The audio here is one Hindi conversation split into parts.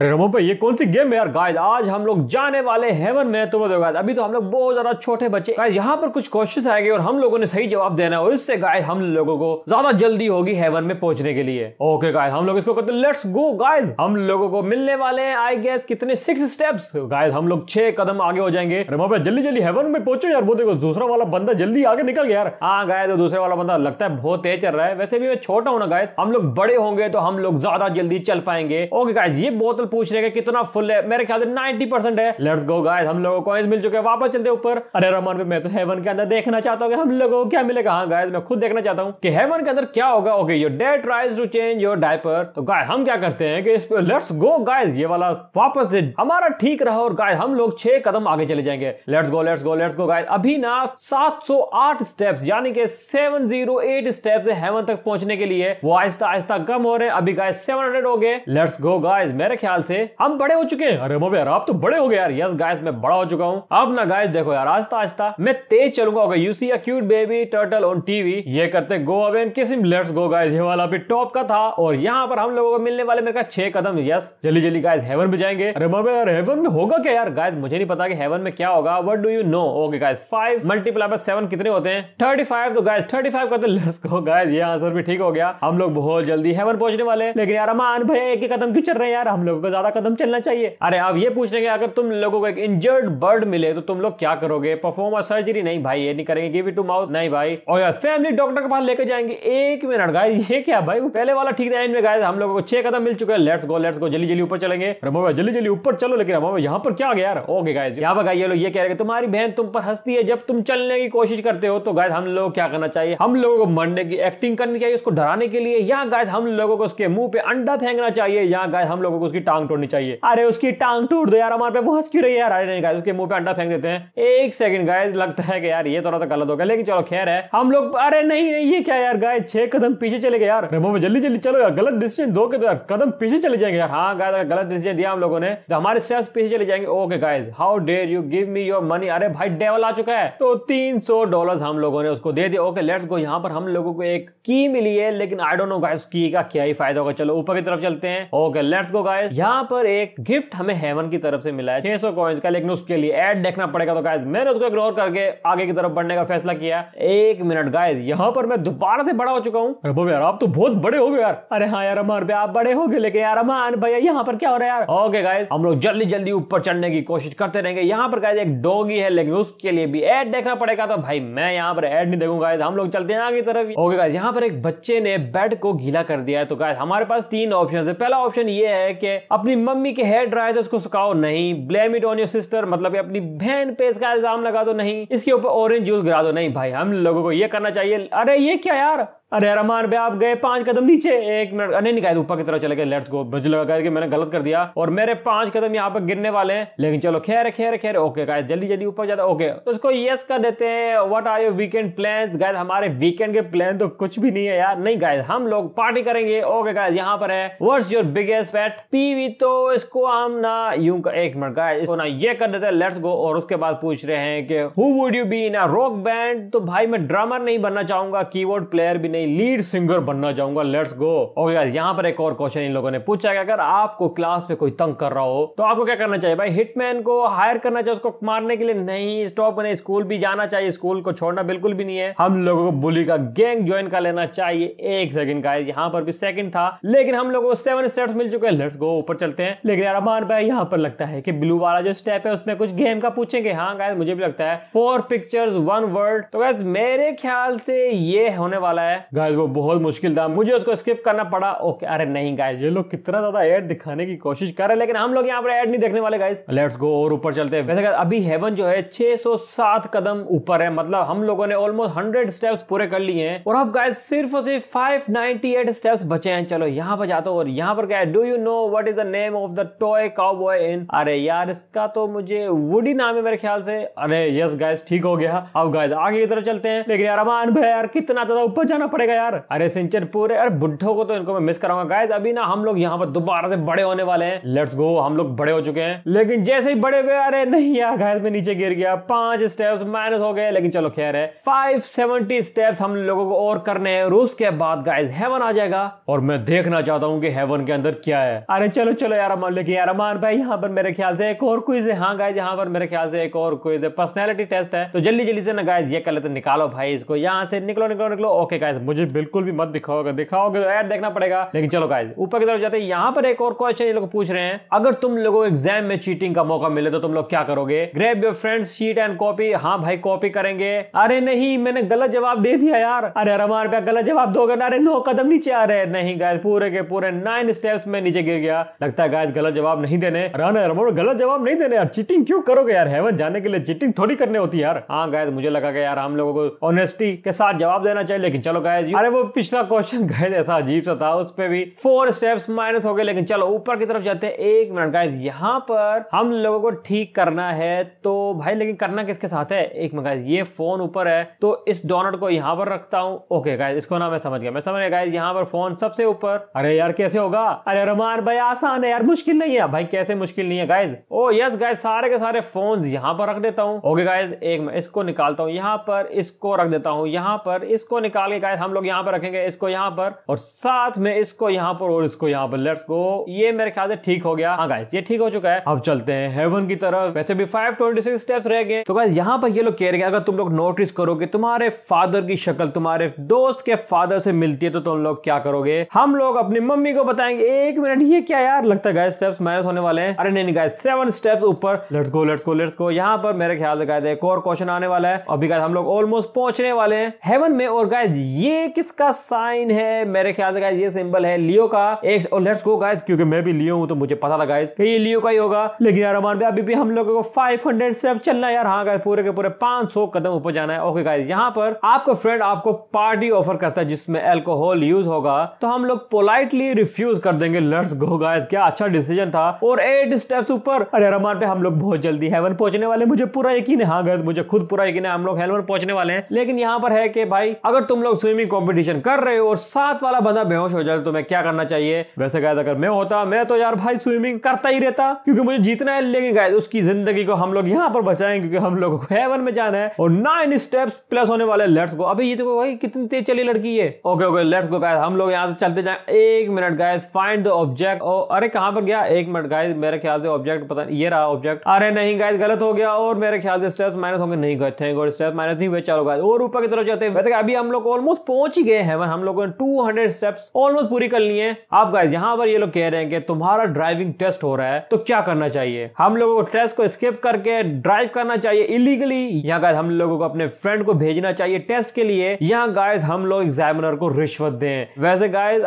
अरे पे ये कौन सी गेम है यार गाइस आज हम लोग जाने वाले हेवन में तो बताओ गाइस अभी तो हम लोग बहुत ज्यादा छोटे बच्चे गाइस यहाँ पर कुछ क्वेश्चन आएंगे और हम लोगों ने सही जवाब देना है और इससे गाइस हम लोगों को ज्यादा जल्दी होगी हेवन में पहुंचने के लिए ओके गाइस हम लोग इसको कहते हैं लेट्स गो गाइस हम लोगों को मिलने वाले हैं आई गेस कितने सिक्स स्टेप्स गाइस हम लोग छह कदम आगे हो जाएंगे रमो जल्दी जल्दी हेवन में पहुंचो यार वो देखो दूसरा वाला बंदा जल्दी आगे निकल गया यार हाँ गाय दूसरा वाला बंदा लगता है बहुत तेज चल रहा है वैसे भी मैं छोटा हूँ ना गाय हम लोग बड़े होंगे तो हम लोग ज्यादा जल्दी चल पाएंगे ओके गाय ये बहुत पूछ रहे कितना फुल है मेरे ख्याल से नाइनटी परसेंट है लेट्स गो गाइस हम लोगों को मिल चुके हैं वापस चलते ऊपर अरे रमन पे मैं तो हेवन के अंदर देखना चाहता हूँ हम लोगों को क्या मिलेगा हाँ गाइस मैं खुद देखना चाहता हूँ कि हेवन के अंदर क्या होगा okay your day tries to change your diaper तो गाय हम क्या करते हैं कि इस पे लेट्स गो गाइस ये वाला वापस से हमारा ठीक रहा और गाइस हम लोग छह कदम आगे चले जाएंगे let's go let's go let's go guys अभी ना 708 स्टेप्स यानी कि 708 स्टेप्स है हेवन तक पहुंचने के लिए वो आहिस्ता आहिस्ता कम हो रहे हैं अभी गाइस 700 हो गए लेट्स गो गाइस मेरे ख्याल साल से हम बड़े हो चुके हैं अरे मोबे यार आप तो बड़े हो गए यार यस गाइस मैं बड़ा हो चुका हूँ अब ना गाइस देखो यार आस्ता आस्ता मैं तेज चलूंगा you see cute baby turtle on TV ये करते गो अवे किसिम लेट्स गो गाइस ये वाला भी टॉप का था और यहाँ पर हम लोगों को मिलने वाले मेरे का छह कदम यस जल्दी जल्दी गाइस हेवन में जाएंगे अरे मोबे यार हेवन में होगा क्या यार गाइस मुझे नहीं पता की हेवन में क्या होगा what do you know okay guys five multiply by seven कितने होते हैं थर्टी फाइव तो गाइस थर्टी फाइव करते लेट्स गो गाइस ये आंसर भी ठीक हो गया हम लोग बहुत जल्दी हेवन पहुंचने वाले लेकिन यार अमान भाई एक ही कदम क्यों चल रहे हैं यार हम लोगों को पे ज्यादा कदम चलना चाहिए अरे अब ये पूछ रहे हैं अगर तुम लोगों को एक इंजर्ड बर्ड मिले तो तुम लोग क्या करोगे परफॉर्म अ सर्जरी नहीं भाई ये नहीं करेंगे गिव इट टू माउथ नहीं भाई और यार फैमिली डॉक्टर के पास लेकर जाएंगे एक मिनट गाय ये क्या भाई वो पहले वाला ठीक था इनमें गाय हम लोगों को छह कदम मिल चुके हैं लेट्स गो लेट्स गो जल्दी जल्दी ऊपर चलेंगे जल्दी जल्दी ऊपर चलो लेकिन यहाँ पर क्या गया ओके गाय यहाँ पर गाय लोग ये कह रहे हैं तुम्हारी बहन तुम पर हंसती है जब तुम चलने की कोशिश करते हो तो गाय हम लोग क्या करना चाहिए हम लोगों को मरने की एक्टिंग करनी चाहिए उसको डराने के लिए यहाँ गाय हम लोगों को उसके मुंह पे अंडा फेंकना चाहिए यहाँ गाय हम लोगों को उसकी टांग टांग तोड़नी चाहिए अरे उसकी टांग टूट दो यार हमारे पे वो हंस क्यों रही है यार अरे उसके मुंह पे अंडा फेंक देते हैं एक सेकंड गाइस लगता है कि यार ये थोड़ा तो सा तो गलत हो गया लेकिन चलो खैर है हम लोग अरे नहीं ये क्या यार गाय छह कदम पीछे चले गए यार में जल्दी जल्दी चलो यार गलत डिसीजन दो के तो यार कदम पीछे चले जाएंगे यार हाँ गाय गलत डिसीजन दिया हम लोगों ने तो हमारे स्टेप्स पीछे चले जाएंगे okay guys how dare you give me your money अरे भाई डेवल आ चुका है तो तीन सौ हम लोगों ने उसको दे दिया ओके लेट्स गो यहाँ पर हम लोगों को एक की मिली है लेकिन आई डोंट नो गाइस की का क्या ही फायदा होगा चलो ऊपर की तरफ चलते हैं ओके लेट्स गो गाइस यहाँ पर एक गिफ्ट हमें हेवन की तरफ से मिला है छह सौ कॉइन्स का लेकिन उसके लिए एड देखना पड़ेगा तो गाइज मैंने उसको इग्नोर करके आगे की तरफ बढ़ने का फैसला किया एक मिनट गाइज यहाँ पर मैं दोबारा से बड़ा हो चुका हूँ यार आप तो बहुत बड़े हो गए यार अरे हाँ यार अमर पे आप बड़े हो गए लेकिन यार अमान भैया यहाँ पर क्या हो रहा है यार ओके गाइज हम लोग जल्दी जल्दी ऊपर चढ़ने की कोशिश करते रहेंगे यहाँ पर गाइज एक डोगी है लेकिन उसके लिए भी एड देखना पड़ेगा तो भाई मैं यहाँ पर एड नहीं देखूंगा हम लोग चलते हैं आगे तरफ ओके गाइज यहाँ पर एक बच्चे ने बेड को गीला कर दिया है तो गाइज हमारे पास तीन ऑप्शन है पहला ऑप्शन ये है कि अपनी मम्मी के हेयर ड्रायर से उसको सुखाओ नहीं blame it on your sister मतलब अपनी बहन पे इसका इल्जाम लगा दो नहीं इसके ऊपर ऑरेंज जूस गिरा दो नहीं भाई हम लोगों को ये करना चाहिए अरे ये क्या यार अरे रमान भाई आप गए पांच कदम नीचे एक मिनट अरे निकाय ऊपर की तरफ चले गए लेट्स गो मुझे लगा कि मैंने गलत कर दिया और मेरे पांच कदम यहाँ पर गिरने वाले हैं लेकिन चलो खैर खैर खैर ओके गाय जल्दी जल्दी ऊपर जाता ओके तो उसको यस कर देते हैं what are your weekend plan guys हमारे वीकेंड के प्लान तो कुछ भी नहीं है यार नहीं गाय हम लोग पार्टी करेंगे ओके गाय यहाँ पर है what your biggest pet peeve तो इसको हम ना यूं एक मिनट गाय इसको ना ये कर देते हैं लेट्स गो और उसके बाद पूछ रहे हैं कि who would you be in a rock band तो भाई मैं ड्रामर नहीं बनना चाहूंगा की प्लेयर भी नहीं नहीं लीड सिंगर बनना चाहूंगा लेट्स गो ओके गाइस यहां पर एक और क्वेश्चन इन लोगों ने पूछा कि अगर आपको क्लास में कोई तंग कर रहा हो तो आपको क्या करना चाहिए भाई हिटमैन को हायर करना चाहिए उसको मारने के लिए नहीं स्टॉप बने स्कूल भी जाना चाहिए स्कूल को छोड़ना बिल्कुल भी नहीं है हम लोगों को बुली का गैंग ज्वाइन कर लेना चाहिए एक सेकंड गाइस यहां पर भी सेकंड था लेकिन हम लोगों को सेवन स्टेप्स मिल चुके हैं लेट्स गो ऊपर चलते हैं लेकिन यार अमान भाई यहां पर लगता है कि ब्लू वाला जो स्टेप है उसमें कुछ गेम का पूछेंगे हां गाइस मुझे भी लगता है फोर पिक्चर्स वन वर्ड तो गाइस मेरे ख्याल से ये होने वाला है गाइस वो बहुत मुश्किल था मुझे उसको स्किप करना पड़ा ओके अरे नहीं गाइस ये लोग कितना ज्यादा एड दिखाने की कोशिश कर रहे हैं लेकिन हम लोग यहाँ पर एड नहीं देखने वाले गाइस लेट्स गो और ऊपर चलते हैं वैसे अभी हेवन जो है 607 कदम ऊपर है मतलब हम लोगों ने ऑलमोस्ट हंड्रेड स्टेप्स पूरे कर लिए हैं और अब गाइस सिर्फ और सिर्फ 598 स्टेप्स बचे हैं चलो यहाँ पर जाता हूँ और यहाँ पर क्या do you know what is the name of the toy cowboy in अरे यार इसका तो मुझे वुडी नाम है मेरे ख्याल से अरे यस गाइस ठीक हो गया अब गाइस आगे की तरफ चलते हैं लेकिन यार अमान भाई यार कितना ज्यादा ऊपर जाना पड़ा पड़ेगा यार अरे सिंचन पूरे अरे बुढ़ो को तो इनको मैं मिस कराऊंगा गाइज अभी ना हम लोग यहाँ पर दोबारा से बड़े होने वाले हैं लेट्स गो हम लोग बड़े हो चुके हैं लेकिन जैसे ही बड़े हुए अरे नहीं यार गाइज में नीचे गिर गया पांच स्टेप्स माइनस हो गए लेकिन चलो खैर है फाइव सेवेंटी स्टेप हम लोगों को और करने हैं रूस के बाद गाइज हेवन आ जाएगा और मैं देखना चाहता हूँ की हेवन के अंदर क्या है अरे चलो चलो यार मान लेकिन यार अमान भाई यहाँ पर मेरे ख्याल से एक और क्विज है हाँ गाइज यहाँ पर मेरे ख्याल से एक और क्विज है पर्सनैलिटी टेस्ट है तो जल्दी जल्दी से ना गाइज ये कर लेते निकालो भाई इसको यहाँ से निकलो निकलो निकलो ओके गाइज मुझे बिल्कुल भी मत दिखाओगे दिखाओगे तो ऐड देखना पड़ेगा लेकिन चलो गाइज ऊपर की तरफ जाते हैं यहाँ पर एक और क्वेश्चन ये लोग पूछ रहे हैं अगर तुम लोगों एग्जाम में चीटिंग का मौका मिले तो तुम लोग क्या करोगे grab your friends sheet and copy हाँ भाई कॉपी करेंगे अरे नहीं मैंने गलत जवाब दे दिया यार अरे हमारे रुपया गलत जवाब दोगे ना अरे नो कदम नीचे आ रहे नहीं गाय पूरे के पूरे नाइन स्टेप्स में नीचे गिर गया लगता है गाय गलत जवाब नहीं देने गलत जवाब नहीं देने यार चीटिंग क्यों करोगे यार हेवन जाने के लिए चीटिंग थोड़ी करने होती है यार हाँ गाय मुझे लगा कि यार हम लोगों को ऑनेस्टी के साथ जवाब देना चाहिए लेकिन चलो गाय गाइस अरे वो पिछला क्वेश्चन गाइस ऐसा अजीब सा था उस पर भी फोर स्टेप्स माइनस हो गए लेकिन चलो ऊपर की तरफ जाते हैं एक मिनट गाइस यहाँ पर हम लोगों को ठीक करना है तो भाई लेकिन करना किसके साथ है एक मिनट गाइस ये फोन ऊपर है तो इस डोनट को यहाँ पर रखता हूँ ओके गाइस इसको ना मैं समझ गया मैं समझ गया गाइस यहाँ पर फोन सबसे ऊपर अरे यार कैसे होगा अरे रमान भाई आसान है यार मुश्किल नहीं है भाई कैसे मुश्किल नहीं है गाइज ओ यस गाइज सारे के सारे फोन यहाँ पर रख देता हूँ ओके गाइज एक मैं इसको निकालता हूँ यहाँ पर इसको रख देता हूँ यहाँ पर इसको निकाल के गाइज हम लोग यहाँ पर रखेंगे इसको यहाँ पर और साथ में इसको यहाँ पर और इसको यहाँ पर लेट्स गो ये मेरे ख्याल से ठीक हो गया हाँ गाइस ये ठीक हो चुका है अब चलते हैं हेवन की तरफ वैसे भी 526 स्टेप्स रह गए तो गाइस यहाँ पर ये लोग कह रहे हैं अगर तुम लोग नोटिस करोगे तुम्हारे फादर की शक्ल तुम्हारे दोस्त के फादर से मिलती है तो तुम लोग क्या करोगे हम लोग अपनी मम्मी को बताएंगे एक मिनट ये क्या यार लगता है गाइस स्टेप्स माइनस होने वाले हैं अरे नहीं नहीं गाइस सेवन स्टेप्स ऊपर let's go let's go let's go यहाँ पर मेरे ख्याल से गाइस एक और क्वेश्चन आने वाला है अभी गाइस हम लोग ऑलमोस्ट पहुंचने वाले हैं हेवन में और गाइस ये ये किसका साइन है मेरे ख्याल से ये सिंबल है लियो का एक और लेट्स गो गाइस क्योंकि मैं भी लियो हूं तो मुझे पता लगा गाइस कि ये लियो का ही होगा लेकिन यार हमारे अभी भी हम लोगों को 500 से अब चलना यार हाँ गाइस पूरे के पूरे 500 कदम ऊपर जाना है ओके गाइस यहाँ पर आपका फ्रेंड आपको पार्टी ऑफर करता है जिसमें एल्कोहल यूज होगा तो हम लोग पोलाइटली रिफ्यूज कर देंगे लेट्स गो गाइस क्या अच्छा डिसीजन था और एट स्टेप्स ऊपर अरे रमान पे हम लोग बहुत जल्दी हेवन पहुंचने वाले मुझे पूरा यकीन है हाँ गाइस मुझे खुद पूरा यकीन है हम लोग हेवन पहुंचने वाले हैं लेकिन यहाँ पर है कि भाई अगर तुम लोग स्विमिंग स्विमिंग कॉम्पिटिशन कर रहे हो और साथ वाला बंदा बेहोश हो जाए तो मैं क्या करना चाहिए वैसे गायद अगर मैं होता मैं तो यार भाई स्विमिंग करता ही रहता क्योंकि मुझे जीतना है लेकिन गायद उसकी जिंदगी को हम लोग यहाँ पर बचाएंगे क्योंकि हम लोग हेवन में जाना है और नाइन स्टेप प्लस होने वाले लेट्स गो अभी ये देखो भाई कितनी तेज चली लड़की है ओके ओके लेट्स गो गायद हम लोग यहाँ से चलते जाए एक मिनट गायज फाइंड द ऑब्जेक्ट और अरे कहाँ पर गया एक मिनट गायद मेरे ख्याल से ऑब्जेक्ट पता ये रहा ऑब्जेक्ट अरे नहीं गायद गलत हो गया और मेरे ख्याल से स्टेप्स माइनस होंगे नहीं गए थे और स्टेप माइनस नहीं हुए चलो गायद और ऊपर की तरफ जाते हैं वैसे अभी हम लोग ऑलमोस्ट पहुंच ही गए हैं हम लोगों ने 200 स्टेप्स ऑलमोस्ट पूरी कर ली है आप गाइस यहाँ पर ये लोग कह रहे हैं कि तुम्हारा ड्राइविंग टेस्ट हो रहा है तो क्या करना चाहिए हम लोगों को टेस्ट को स्किप करके ड्राइव करना चाहिए इलीगली यहाँ गाय हम लोगों को अपने फ्रेंड को भेजना चाहिए टेस्ट के लिए यहाँ गाइस हम लोग एग्जामिनर को रिश्वत दे वैसे गाइस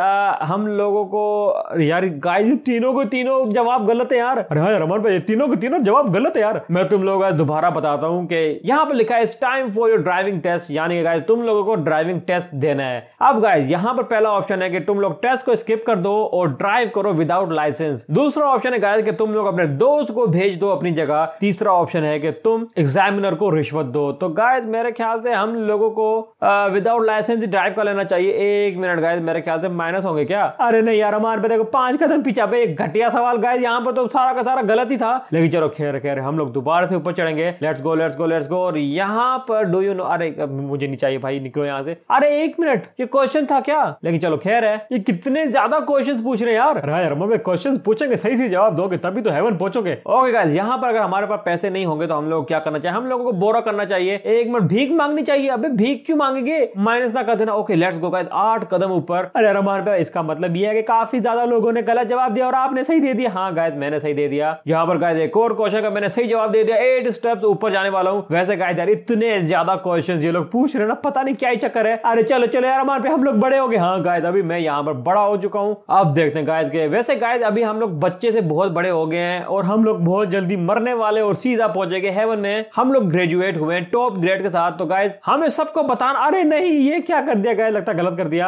हम लोगों को यार गाइस तीनों को तीनों जवाब गलत है यार रमन भाई तीनों के तीनों जवाब गलत है हाँ, यार मैं तुम लोग दोबारा बताता हूँ कि यहाँ पर लिखा है time for your driving test यानी गाइस तुम लोगों को ड्राइविंग टेस्ट टेस्ट देना है अब गाइज यहाँ पर पहला ऑप्शन है कि तुम लोग टेस्ट को स्किप कर दो और ड्राइव करो विदाउट लाइसेंस दूसरा ऑप्शन है गाइज कि तुम लोग अपने दोस्त को भेज दो अपनी जगह तीसरा ऑप्शन है कि तुम एग्जामिनर को रिश्वत दो तो गाइज मेरे ख्याल से हम लोगों को विदाउट लाइसेंस ड्राइव कर लेना चाहिए एक मिनट गाइज मेरे ख्याल से माइनस होंगे क्या अरे नहीं यार हमारे पे देखो पांच कदम पीछा पे एक घटिया सवाल गाइज यहाँ पर तो सारा का सारा गलत ही था लेकिन चलो खेर खेर हम लोग दोबारा से ऊपर चढ़ेंगे let's go let's go let's go और यहाँ पर डू यू नो अरे मुझे नहीं चाहिए भाई निकलो यहाँ से अरे एक मिनट ये क्वेश्चन था क्या लेकिन चलो खैर है ये कितने ज्यादा क्वेश्चन पूछ रहे यार यार मम्मी क्वेश्चन पूछेंगे सही सही जवाब दोगे तभी तो हेवन पहुंचोगे ओके गाइस यहाँ पर अगर हमारे पास पैसे नहीं होंगे तो हम लोग क्या करना चाहिए हम लोगों को बोरा करना चाहिए एक मिनट भीख मांगनी चाहिए अबे भीख क्यों मांगेंगे माइनस ना कर देना ओके लेट्स गो गाइस आठ कदम ऊपर अरे यार हमारे पास इसका मतलब ये है कि काफी ज्यादा लोगों ने गलत जवाब दिया और आपने सही दे दिया हाँ गायद मैंने सही दे दिया यहाँ पर गायद एक और क्वेश्चन का मैंने सही जवाब दे दिया एट स्टेप्स ऊपर जाने वाला हूँ वैसे गायद यार इतने ज्यादा क्वेश्चन ये लोग पूछ रहे ना पता नहीं क्या ही चक्कर है अरे चलो चलो यार हमारे पे हम लोग बड़े हो गए हाँ गायद अभी मैं यहाँ पर बड़ा हो चुका हूँ अब देखते हैं गायद के वैसे गायद अभी हम लोग बच्चे से बहुत बड़े हो गए हैं और हम लोग बहुत जल्दी मरने वाले और सीधा पहुंचेंगे हेवन में हम लोग ग्रेजुएट हुए हैं टॉप ग्रेड के साथ तो गायज हमें सबको बताना अरे नहीं ये क्या कर दिया गायद लगता गलत कर दिया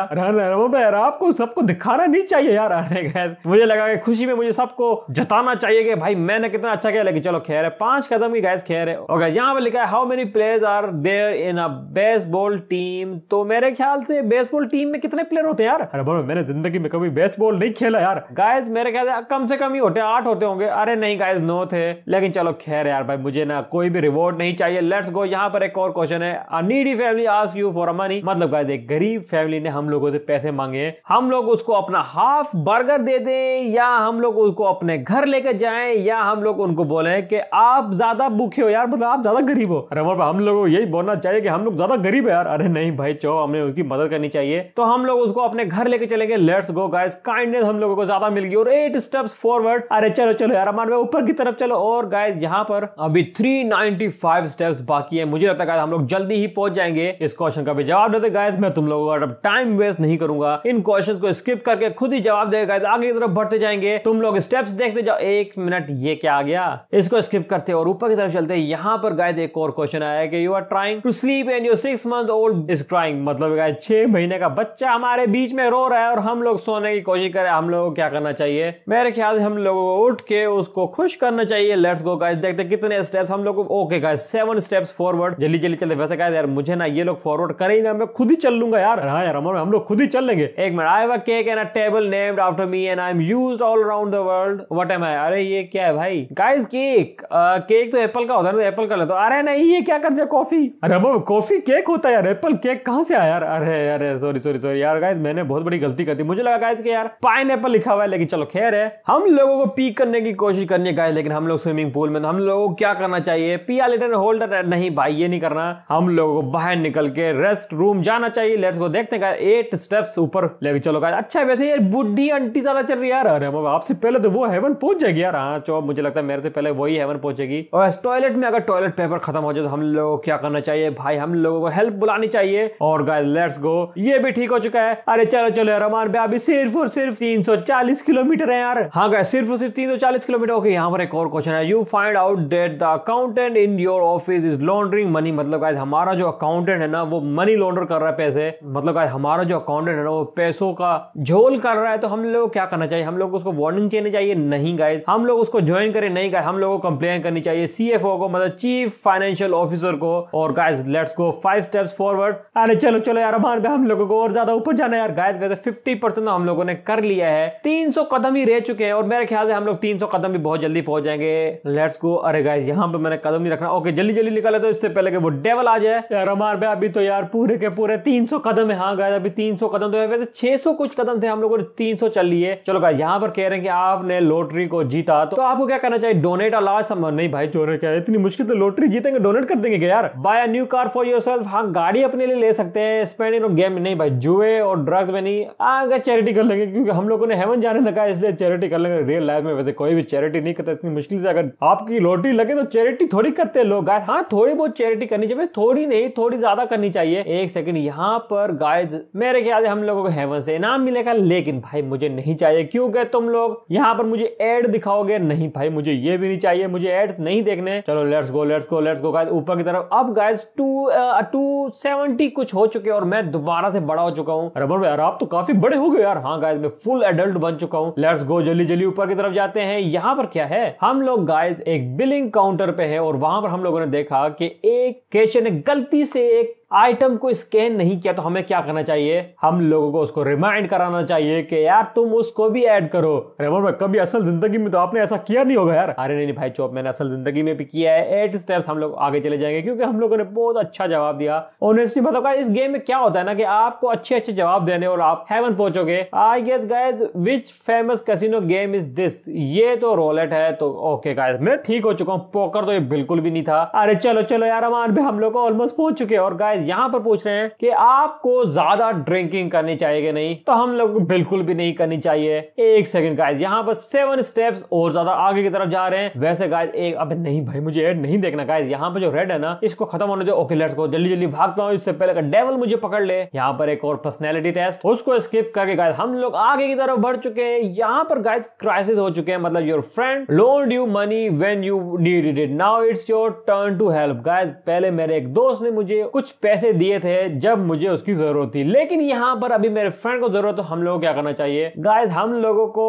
यार आपको सबको दिखाना नहीं चाहिए यार अरे गायद मुझे लगा कि खुशी में मुझे सबको जताना चाहिए कि भाई मैंने कितना अच्छा किया लेकिन चलो खैर है पांच कदम की गायज खैर है और यहाँ पर लिखा है how many players are there in a baseball team तो मेरे ख्याल से बेसबॉल टीम में कितने प्लेयर होते हैं यार अरे भाई मैंने जिंदगी में कभी बेसबॉल नहीं खेला यार गाइस मेरे ख्याल से कम से कम ही होते आठ होते होंगे अरे नहीं गाइस नौ थे लेकिन चलो खैर यार भाई मुझे ना कोई भी रिवॉर्ड नहीं चाहिए लेट्स गो यहाँ पर एक और क्वेश्चन है a needy family ask you for money मतलब गाइस एक गरीब फैमिली ने हम लोगों से पैसे मांगे हम लोग उसको अपना हाफ बर्गर दे दें या हम लोग उसको अपने घर लेकर जाए या हम लोग उनको बोले कि आप ज्यादा भूखे हो यार मतलब आप ज्यादा गरीब हो अरे हम लोग यही बोलना चाहिए कि हम लोग ज्यादा गरीब है यार अरे नहीं भाई चो हमने हमें उसकी मदद करनी चाहिए तो हम लोग उसको अपने घर लेके चलेंगे लेट्स गो गाइस काइंडनेस हम लोगों को ज्यादा मिल गई और एट स्टेप्स फॉरवर्ड अरे चलो चलो यार हमारे ऊपर की तरफ चलो और गाइस यहाँ पर अभी 395 स्टेप्स बाकी है मुझे लगता है हम लोग जल्दी ही पहुंच जाएंगे इस क्वेश्चन का भी जवाब देते गाइस मैं तुम लोगों का टाइम वेस्ट नहीं करूंगा इन क्वेश्चन को स्किप करके खुद ही जवाब देगा गाइस आगे की तरफ बढ़ते जाएंगे तुम लोग स्टेप्स देखते जाओ एक मिनट ये क्या आ गया इसको स्किप करते और ऊपर की तरफ चलते यहाँ पर गाइस एक और क्वेश्चन आया कि you are trying to sleep and your six month old is crying मतलब मतलब तो गाइस छह महीने का बच्चा हमारे बीच में रो रहा है और हम लोग सोने की कोशिश कर रहे हैं हम लोगों को क्या करना चाहिए मेरे ख्याल से हम लोगों को उठ के उसको खुश करना चाहिए लेट्स गो गाइस देखते कितने स्टेप्स हम लोग okay guys seven steps forward जल्दी जल्दी चलते वैसे गाइस यार मुझे ना ये लोग फॉरवर्ड करे ही ना मैं खुद ही चल लूंगा यार हाँ यार हम लोग खुद ही चल लेंगे एक मिनट I have cake and a table named after me and I am used all around the world what am I अरे ये क्या है भाई गाइस केक केक तो एप्पल का होता है तो एप्पल का लेता अरे नहीं ये क्या कर दिया कॉफी अरे कॉफी केक होता है यार एप्पल केक कहाँ से आया यार अरे अरे सॉरी सॉरी सॉरी यार गाइज मैंने बहुत बड़ी गलती कर दी मुझे लगा गाइज कि यार पाइन लिखा हुआ है लेकिन चलो खैर है हम लोगों को पी करने की कोशिश करनी है गाइज लेकिन हम लोग स्विमिंग पूल में हम लोगों को क्या करना चाहिए पिया लेटर होल्डर नहीं भाई ये नहीं करना हम लोगों को बाहर निकल के रेस्ट रूम जाना चाहिए लेट्स को देखते हैं एट स्टेप्स ऊपर लेके चलो गाइज अच्छा वैसे यार बुढ़ी आंटी ज्यादा चल रही है यार अरे आपसे पहले तो वो हेवन पहुंच जाएगी यार हाँ चो मुझे लगता है मेरे से पहले वही हेवन पहुंचेगी और टॉयलेट में अगर टॉयलेट पेपर खत्म हो जाए तो हम लोग क्या करना चाहिए भाई हम लोगों को हेल्प बुलानी चाहिए और गाय लेट्स गो ये भी ठीक हो चुका है अरे चलो चलो यार हमारे पे अभी सिर्फ और सिर्फ 340 किलोमीटर है यार हाँ गए सिर्फ और सिर्फ 340 किलोमीटर ओके यहाँ पर एक और क्वेश्चन है you find out that the accountant in your office is laundering money मतलब गाइस हमारा जो अकाउंटेंट है ना वो मनी लॉन्डर कर रहा है पैसे मतलब गाइस हमारा जो अकाउंटेंट है ना वो पैसों का झोल कर रहा है तो हम लोग क्या करना चाहिए हम लोग उसको वार्निंग देने चाहिए नहीं गाइज हम लोग उसको ज्वाइन करें नहीं गाइज हम लोग को कंप्लेन करनी चाहिए सीएफओ को मतलब चीफ फाइनेंशियल ऑफिसर को और guys let's go five steps forward अरे चलो चलो चलो यार अब हम लोगों को और ज्यादा ऊपर जाना यार गायद वैसे 50 परसेंट तो हम लोगों ने कर लिया है तीन सौ कदम ही रह चुके हैं और मेरे ख्याल से हम लोग तीन सौ कदम भी बहुत जल्दी पहुंच जाएंगे लेट्स गो अरे गाइज यहाँ पे मैंने कदम नहीं रखना ओके जल्दी जल्दी निकाले तो इससे पहले कि वो डेवल आ जाए यार हमारे पे अभी तो यार पूरे के पूरे तीन सौ कदम है हाँ गायद अभी तीन सौ कदम तो है वैसे छह सौ कुछ कदम थे हम लोगों ने तीन सौ चल लिए चलो गाय यहाँ पर कह रहे हैं कि आपने लॉटरी को जीता तो आपको क्या करना चाहिए डोनेट अलावा संभव नहीं भाई चोरे क्या इतनी मुश्किल से लॉटरी जीतेंगे डोनेट कर देंगे यार buy a new car for yourself हाँ गाड़ी अपने लिए ले सकते हैं में स्पेंड इन और गेम नहीं भाई जुए और ड्रग्स में नहीं आगे चैरिटी कर लेंगे क्योंकि हम लोगों ने हेवन जाने लगा इसलिए चैरिटी कर लेंगे रियल लाइफ में वैसे कोई भी चैरिटी नहीं करता इतनी मुश्किल से अगर आपकी लॉटरी लगे तो चैरिटी थोड़ी करते हैं लोग गाय हाँ थोड़ी बहुत चैरिटी करनी चाहिए थोड़ी नहीं थोड़ी ज्यादा करनी चाहिए एक सेकंड यहाँ पर गाय मेरे ख्याल से हम लोगों को हेवन से इनाम मिलेगा लेकिन भाई मुझे नहीं चाहिए क्यों गए तुम लोग यहाँ पर मुझे एड दिखाओगे नहीं भाई मुझे ये भी नहीं चाहिए मुझे एड्स नहीं देखने चलो let's go let's go let's go guys ऊपर की तरफ अब गाइस टू टू सेवेंटी कुछ हो चुके और मैं दोबारा से बड़ा हो चुका हूँ रबर भाई यार आप तो काफी बड़े हो गए यार हाँ गाइज मैं फुल एडल्ट बन चुका हूँ लेट्स गो जल्दी जल्दी ऊपर की तरफ जाते हैं यहाँ पर क्या है हम लोग गाइज एक बिलिंग काउंटर पे है और वहां पर हम लोगों ने देखा कि एक कैशियर ने गलती से एक आइटम को स्कैन नहीं किया तो हमें क्या करना चाहिए हम लोगों को उसको रिमाइंड कराना चाहिए कि यार तुम उसको भी ऐड करो रेमन भाई कभी असल जिंदगी में तो आपने ऐसा किया नहीं होगा यार अरे नहीं भाई चौप मैंने असल जिंदगी में भी किया है एट स्टेप्स हम लोग आगे चले जाएंगे क्योंकि हम लोगों ने बहुत अच्छा जवाब दिया ऑनेस्टली बताओ इस गेम में क्या होता है ना कि आपको अच्छे अच्छे जवाब देने और आप हेवन पहुंचोगे I guess guys which famous casino game is this ये तो रोलेट है तो ओके गाइज मैं ठीक हो चुका हूँ पोकर तो ये बिल्कुल भी नहीं था अरे चलो चलो यार अमान भी हम लोग ऑलमोस्ट पहुंच चुके और गाइज यहाँ पर पूछ रहे हैं कि आपको ज्यादा ड्रिंकिंग करनी चाहिए कि नहीं तो हम लोग बिल्कुल भी नहीं करनी चाहिए एक सेकंड गाइज यहाँ पर सेवन स्टेप्स और ज्यादा आगे की तरफ जा रहे हैं वैसे गाइज एक अब नहीं भाई मुझे एड नहीं देखना गाइज यहाँ पर जो रेड है ना इसको खत्म होने दो ओके लेट्स गो जल्दी जल्दी भागता हूँ इससे पहले डेवल मुझे पकड़ ले यहाँ पर एक और पर्सनैलिटी टेस्ट उसको स्किप करके गाइज हम लोग आगे की तरफ बढ़ चुके हैं यहाँ पर गाइज क्राइसिस हो चुके हैं मतलब your friend loan you money when you need it now it's your turn to help guys पहले मेरे एक दोस्त ने मुझे कुछ पैसे पैसे दिए थे जब मुझे उसकी जरूरत थी लेकिन यहाँ पर अभी मेरे फ्रेंड को जरूरत तो हम को क्या करना चाहिए गाइज हम लोगों को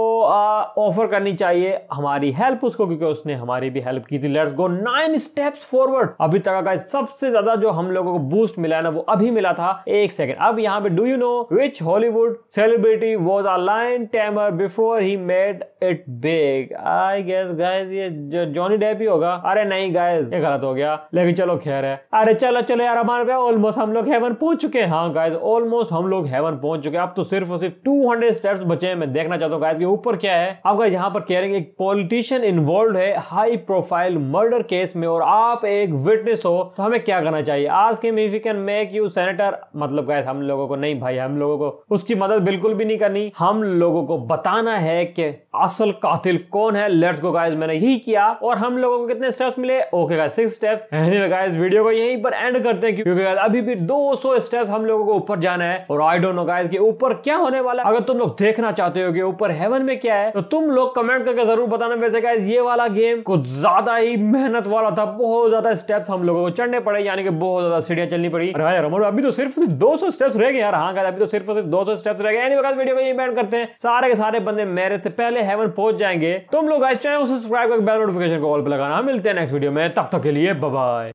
ऑफर करनी चाहिए हमारी हेल्प उसको क्योंकि उसने हमारी भी हेल्प की थी let's go nine steps forward अभी तक का सबसे ज्यादा जो हम लोगों को बूस्ट मिला है ना वो अभी मिला था एक सेकेंड अब यहाँ पे do you know which Hollywood celebrity was a lion tamer before he made it big I guess guys ये जॉनी डेप ही होगा अरे नहीं गाइस ये गलत हो गया लेकिन चलो खैर है अरे चलो चलो यार हमारे ऑलमोस्ट हम लोग हेवन पहुंच चुके हैं हाँ गाइज ऑलमोस्ट हम लोग हेवन पहुंच चुके हैं अब तो सिर्फ और सिर्फ टू हंड्रेड स्टेप्स बचे हैं मैं देखना चाहता हूँ गाइज के ऊपर क्या है अब गाइज यहाँ पर कह रहे हैं एक पॉलिटिशियन इन्वॉल्व है हाई प्रोफाइल मर्डर केस में और आप एक विटनेस हो तो हमें क्या करना चाहिए आज के मी मेक यू सेनेटर मतलब गाइज हम लोगों को नहीं भाई हम लोगों को उसकी मदद बिल्कुल भी नहीं करनी हम लोगों को बताना है कि असल कातिल कौन है लेट्स गो गाइज मैंने यही किया और हम लोगों को कितने स्टेप्स मिले okay guys six steps anyway guys video को यहीं पर एंड करते हैं क्योंकि गाइस अभी भी 200 स्टेप्स हम लोगों को ऊपर जाना है और आई डोंट नो गाइस कि ऊपर क्या होने वाला है अगर तुम लोग देखना चाहते हो कि ऊपर हेवन में क्या है तो तुम लोग कमेंट करके जरूर बताना वैसे गाइस ये वाला गेम कुछ ज्यादा ही मेहनत वाला था बहुत ज्यादा स्टेप्स हम लोगों को चढ़ने पड़े यानी कि बहुत ज्यादा सीढ़ियां चलनी पड़ी अरे यार अभी तो सिर्फ दो सौ स्टेप्स रह गए यार हाँ अभी तो सिर्फ सिर्फ दो सौ स्टेप्स रह गए वीडियो हाँ, तो को ये बैंड करते हैं सारे के सारे बंदे मेरे से पहले हेवन पहुंच जाएंगे तुम लोग गाइस चैनल को सब्सक्राइब करके बेल नोटिफिकेशन को ऑल पर लगाना मिलते हैं नेक्स्ट वीडियो में तब तक के लिए बाय